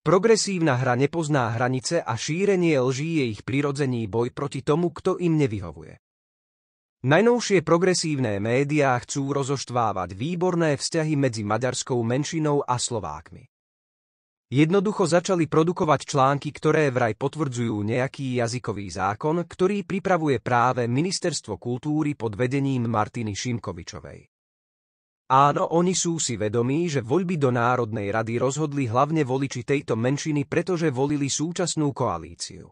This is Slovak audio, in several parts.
Progresívna hra nepozná hranice a šírenie lží je ich prirodzený boj proti tomu, kto im nevyhovuje. Najnovšie progresívne médiá chcú rozoštvávať výborné vzťahy medzi maďarskou menšinou a Slovákmi. Jednoducho začali produkovať články, ktoré vraj potvrdzujú nejaký jazykový zákon, ktorý pripravuje práve Ministerstvo kultúry pod vedením Martiny Šimkovičovej. Áno, oni sú si vedomí, že voľby do Národnej rady rozhodli hlavne voliči tejto menšiny, pretože volili súčasnú koalíciu.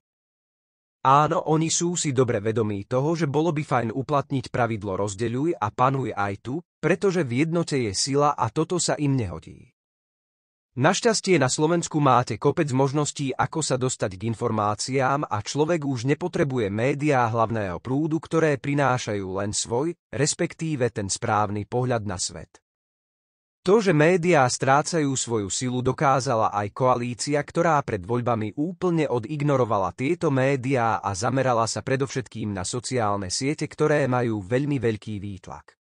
Áno, oni sú si dobre vedomí toho, že bolo by fajn uplatniť pravidlo rozdeľuj a panuj aj tu, pretože v jednote je sila a toto sa im nehodí. Našťastie na Slovensku máte kopec možností, ako sa dostať k informáciám a človek už nepotrebuje médiá hlavného prúdu, ktoré prinášajú len svoj, respektíve ten správny pohľad na svet. To, že médiá strácajú svoju silu, dokázala aj koalícia, ktorá pred voľbami úplne odignorovala tieto médiá a zamerala sa predovšetkým na sociálne siete, ktoré majú veľmi veľký výtlak.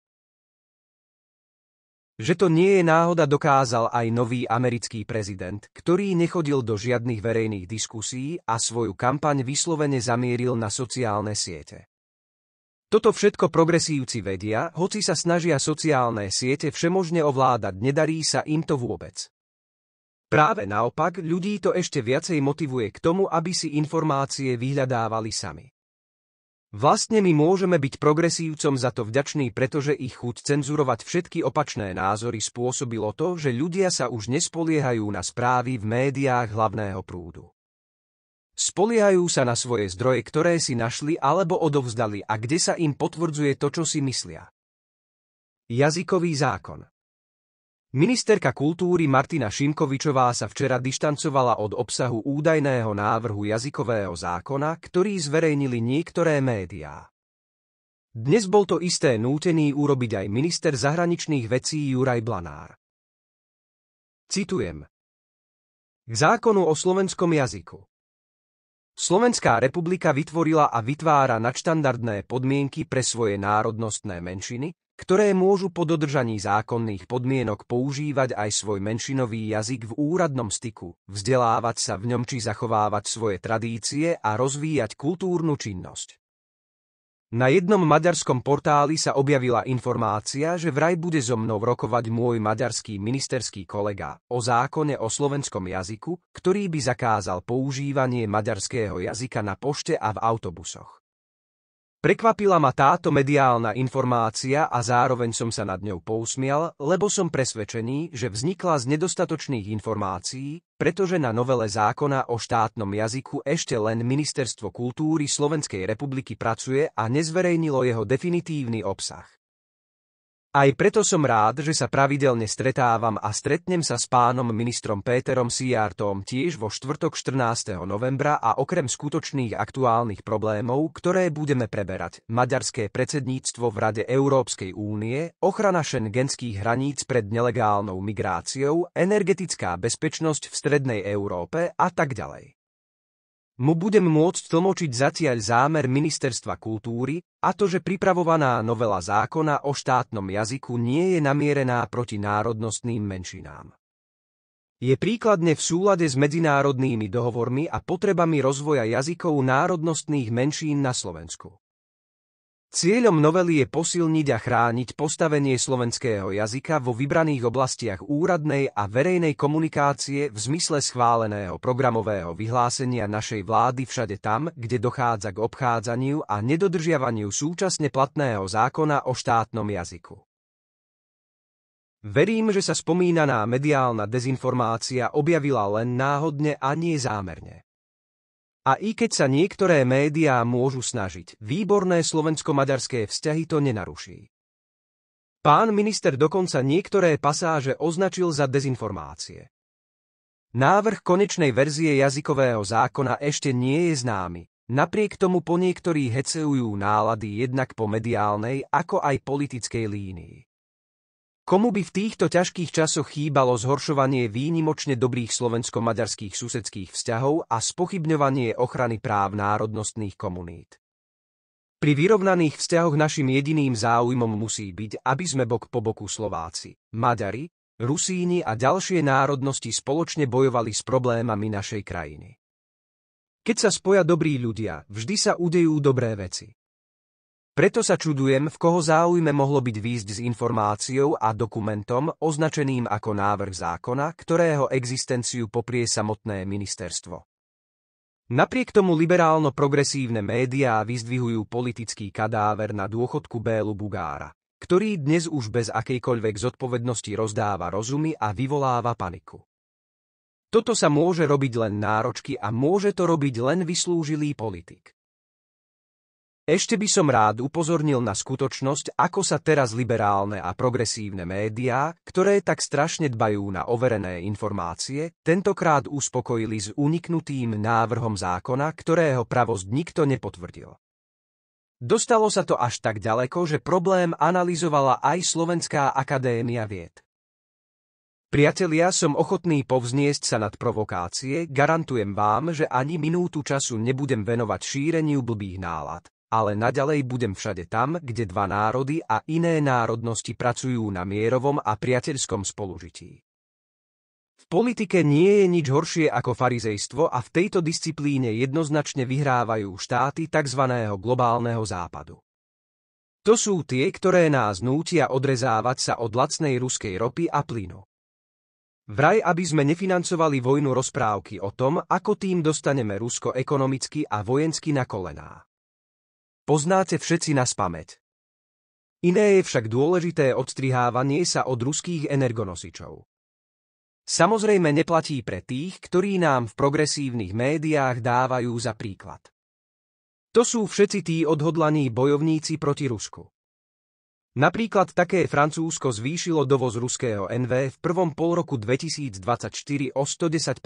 Že to nie je náhoda dokázal aj nový americký prezident, ktorý nechodil do žiadnych verejných diskusí a svoju kampaň vyslovene zamieril na sociálne siete. Toto všetko progresívci vedia, hoci sa snažia sociálne siete všemožne ovládať, nedarí sa im to vôbec. Práve naopak, ľudí to ešte viacej motivuje k tomu, aby si informácie vyhľadávali sami. Vlastne my môžeme byť progresívcom za to vďačný, pretože ich chuť cenzurovať všetky opačné názory spôsobilo to, že ľudia sa už nespoliehajú na správy v médiách hlavného prúdu. Spoliehajú sa na svoje zdroje, ktoré si našli alebo odovzdali a kde sa im potvrdzuje to, čo si myslia. Jazykový zákon Ministerka kultúry Martina Šimkovičová sa včera dištancovala od obsahu údajného návrhu jazykového zákona, ktorý zverejnili niektoré médiá. Dnes bol to isté nútený urobiť aj minister zahraničných vecí Juraj Blanár. Citujem. K zákonu o slovenskom jazyku. Slovenská republika vytvorila a vytvára nadštandardné podmienky pre svoje národnostné menšiny, ktoré môžu po dodržaní zákonných podmienok používať aj svoj menšinový jazyk v úradnom styku, vzdelávať sa v ňom či zachovávať svoje tradície a rozvíjať kultúrnu činnosť. Na jednom maďarskom portáli sa objavila informácia, že vraj bude so mnou rokovať môj maďarský ministerský kolega o zákone o slovenskom jazyku, ktorý by zakázal používanie maďarského jazyka na pošte a v autobusoch. Prekvapila ma táto mediálna informácia a zároveň som sa nad ňou pousmial, lebo som presvedčený, že vznikla z nedostatočných informácií, pretože na novele zákona o štátnom jazyku ešte len Ministerstvo kultúry Slovenskej republiky pracuje a nezverejnilo jeho definitívny obsah. Aj preto som rád, že sa pravidelne stretávam a stretnem sa s pánom ministrom Péterom Siartom tiež vo štvrtok 14. novembra a okrem skutočných aktuálnych problémov, ktoré budeme preberať, maďarské predsedníctvo v Rade Európskej únie, ochrana šengenských hraníc pred nelegálnou migráciou, energetická bezpečnosť v Strednej Európe a tak ďalej mu budem môcť tlmočiť zatiaľ zámer Ministerstva kultúry a to, že pripravovaná novela zákona o štátnom jazyku nie je namierená proti národnostným menšinám. Je príkladne v súlade s medzinárodnými dohovormi a potrebami rozvoja jazykov národnostných menšín na Slovensku. Cieľom novely je posilniť a chrániť postavenie slovenského jazyka vo vybraných oblastiach úradnej a verejnej komunikácie v zmysle schváleného programového vyhlásenia našej vlády všade tam, kde dochádza k obchádzaniu a nedodržiavaniu súčasne platného zákona o štátnom jazyku. Verím, že sa spomínaná mediálna dezinformácia objavila len náhodne a nie zámerne. A i keď sa niektoré médiá môžu snažiť, výborné slovensko-maďarské vzťahy to nenaruší. Pán minister dokonca niektoré pasáže označil za dezinformácie. Návrh konečnej verzie jazykového zákona ešte nie je známy. Napriek tomu po niektorí heceujú nálady jednak po mediálnej ako aj politickej línii. Komu by v týchto ťažkých časoch chýbalo zhoršovanie výnimočne dobrých slovensko-maďarských susedských vzťahov a spochybňovanie ochrany práv národnostných komunít? Pri vyrovnaných vzťahoch našim jediným záujmom musí byť, aby sme bok po boku Slováci, Maďari, Rusíni a ďalšie národnosti spoločne bojovali s problémami našej krajiny. Keď sa spoja dobrí ľudia, vždy sa udejú dobré veci. Preto sa čudujem, v koho záujme mohlo byť výjsť s informáciou a dokumentom označeným ako návrh zákona, ktorého existenciu poprie samotné ministerstvo. Napriek tomu liberálno-progresívne médiá vyzdvihujú politický kadáver na dôchodku Bélu Bugára, ktorý dnes už bez akejkoľvek zodpovednosti rozdáva rozumy a vyvoláva paniku. Toto sa môže robiť len náročky a môže to robiť len vyslúžilý politik. Ešte by som rád upozornil na skutočnosť, ako sa teraz liberálne a progresívne médiá, ktoré tak strašne dbajú na overené informácie, tentokrát uspokojili s uniknutým návrhom zákona, ktorého pravosť nikto nepotvrdil. Dostalo sa to až tak ďaleko, že problém analyzovala aj Slovenská akadémia vied. Priatelia, som ochotný povzniesť sa nad provokácie, garantujem vám, že ani minútu času nebudem venovať šíreniu blbých nálad ale naďalej budem všade tam, kde dva národy a iné národnosti pracujú na mierovom a priateľskom spolužití. V politike nie je nič horšie ako farizejstvo a v tejto disciplíne jednoznačne vyhrávajú štáty tzv. globálneho západu. To sú tie, ktoré nás nútia odrezávať sa od lacnej ruskej ropy a plynu. Vraj, aby sme nefinancovali vojnu rozprávky o tom, ako tým dostaneme Rusko ekonomicky a vojensky na kolená. Poznáte všetci na spameť. Iné je však dôležité odstrihávanie sa od ruských energonosičov. Samozrejme neplatí pre tých, ktorí nám v progresívnych médiách dávajú za príklad. To sú všetci tí odhodlaní bojovníci proti Rusku. Napríklad také Francúzsko zvýšilo dovoz ruského NV v prvom polroku 2024 o 110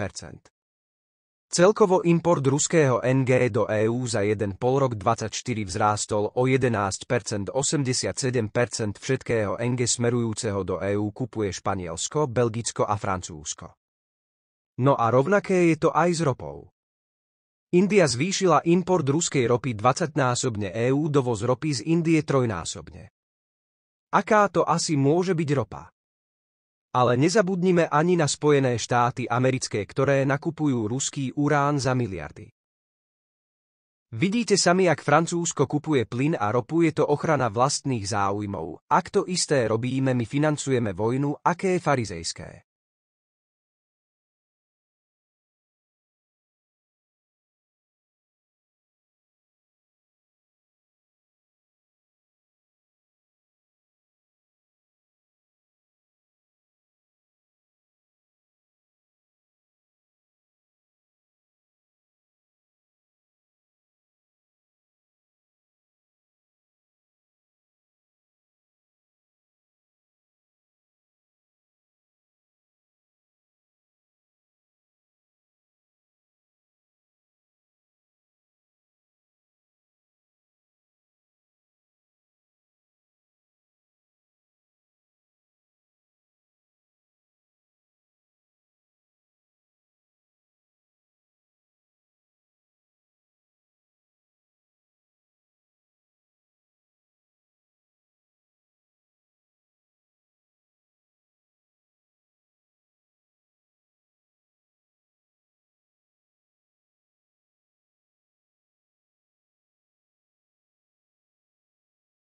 Celkovo import ruského NG do EÚ za jeden pol rok 24 vzrástol o 11%, 87% všetkého NG smerujúceho do EÚ kupuje Španielsko, Belgicko a Francúzsko. No a rovnaké je to aj s ropou. India zvýšila import ruskej ropy 20-násobne EÚ dovoz ropy z Indie trojnásobne. Aká to asi môže byť ropa? Ale nezabudnime ani na Spojené štáty americké, ktoré nakupujú ruský urán za miliardy. Vidíte sami, ak Francúzsko kupuje plyn a ropu je to ochrana vlastných záujmov. Ak to isté robíme, my financujeme vojnu, aké je farizejské.